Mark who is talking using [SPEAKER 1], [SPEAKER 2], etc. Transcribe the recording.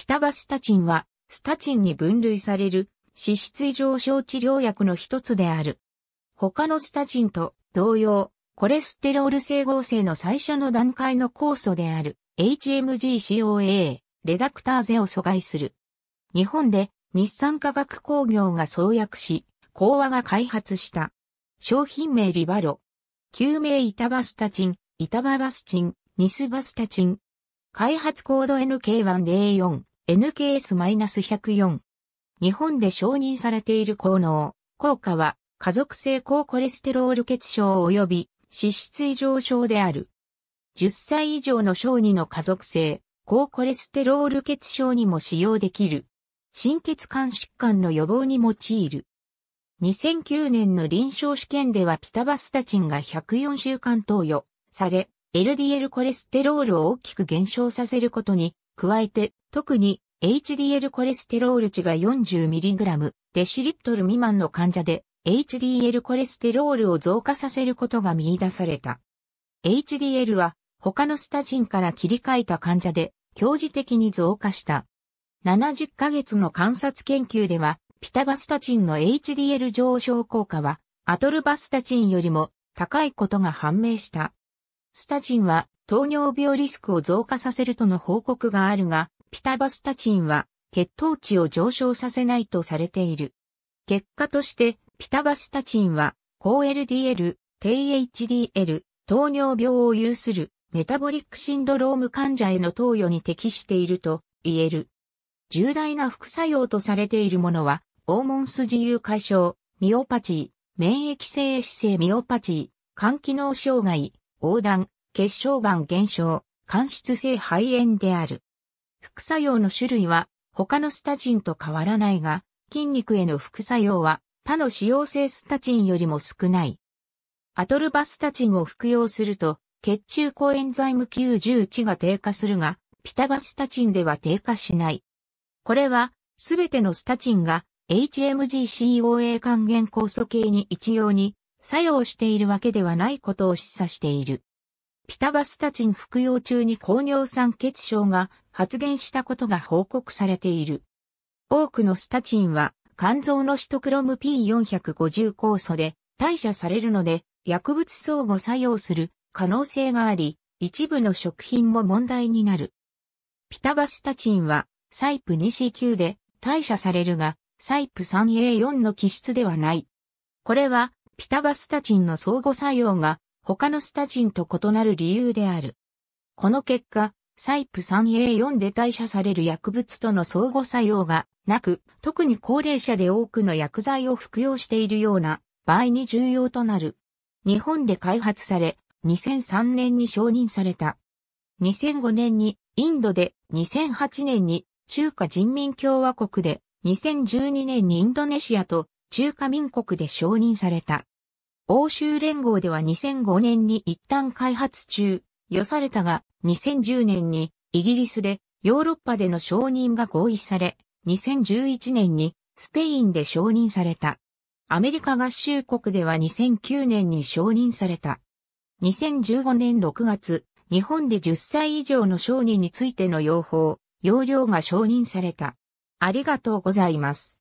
[SPEAKER 1] ピタバスタチンは、スタチンに分類される、脂質異常症治療薬の一つである。他のスタチンと同様、コレステロール整合性の最初の段階の酵素である HMG-CoA、レダクターゼを阻害する。日本で日産化学工業が創薬し、講和が開発した。商品名リバロ。旧名イタバスタチン、イタババスチン、ニスバスタチン。開発コード NK104。NKS-104。日本で承認されている効能、効果は、家族性高コレステロール血症及び脂質異常症である。10歳以上の小児の家族性、高コレステロール血症にも使用できる。心血管疾患の予防に用いる。2009年の臨床試験ではピタバスタチンが104週間投与され、LDL コレステロールを大きく減少させることに、加えて特に HDL コレステロール値が 40mg デシリットル未満の患者で HDL コレステロールを増加させることが見出された。HDL は他のスタジンから切り替えた患者で強時的に増加した。70ヶ月の観察研究では、ピタバスタチンの HDL 上昇効果は、アトルバスタチンよりも高いことが判明した。スタチンは糖尿病リスクを増加させるとの報告があるが、ピタバスタチンは血糖値を上昇させないとされている。結果として、ピタバスタチンは、高 LDL、低 HDL、糖尿病を有するメタボリックシンドローム患者への投与に適していると言える。重大な副作用とされているものは、黄門自由解消、ミオパチー、免疫性姿勢ミオパチー、肝機能障害、横断、血小板減少、間質性肺炎である。副作用の種類は他のスタチンと変わらないが、筋肉への副作用は他の使用性スタチンよりも少ない。アトルバスタチンを服用すると、血中抗エンザイム q 1値が低下するが、ピタバスタチンでは低下しない。これは、すべてのスタチンが HMG-CoA 還元酵素系に一様に作用しているわけではないことを示唆している。ピタバスタチン服用中に高尿酸血症が発言したことが報告されている。多くのスタチンは肝臓のシトクロム P450 酵素で代謝されるので薬物相互作用する可能性があり、一部の食品も問題になる。ピタバスタチンはサイプ 2C9 で代謝されるが、サイプ 3A4 の基質ではない。これはピタバスタチンの相互作用が他のスタチンと異なる理由である。この結果、サイプ 3A4 で代謝される薬物との相互作用がなく、特に高齢者で多くの薬剤を服用しているような場合に重要となる。日本で開発され、2003年に承認された。2005年にインドで、2008年に中華人民共和国で、2012年にインドネシアと中華民国で承認された。欧州連合では2005年に一旦開発中、よされたが、2010年にイギリスでヨーロッパでの承認が合意され、2011年にスペインで承認された。アメリカ合衆国では2009年に承認された。2015年6月、日本で10歳以上の承認についての用法、用量が承認された。ありがとうございます。